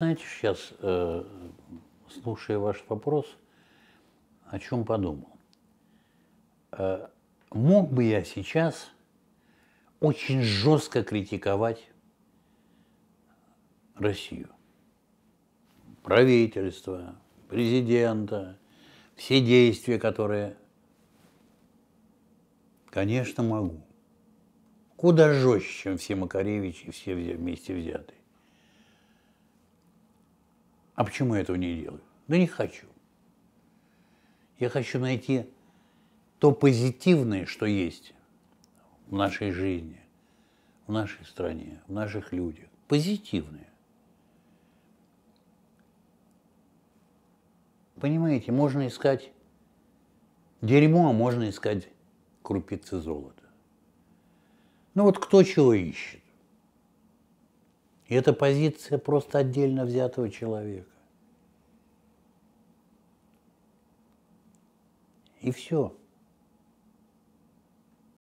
Знаете, сейчас, э, слушая ваш вопрос, о чем подумал. Э, мог бы я сейчас очень жестко критиковать Россию. Правительство, президента, все действия, которые... Конечно, могу. Куда жестче, чем все Макаревичи и все вместе взятые. А почему я этого не делаю? Да не хочу. Я хочу найти то позитивное, что есть в нашей жизни, в нашей стране, в наших людях. Позитивное. Понимаете, можно искать дерьмо, а можно искать крупицы золота. Ну вот кто чего ищет? И это позиция просто отдельно взятого человека. И все.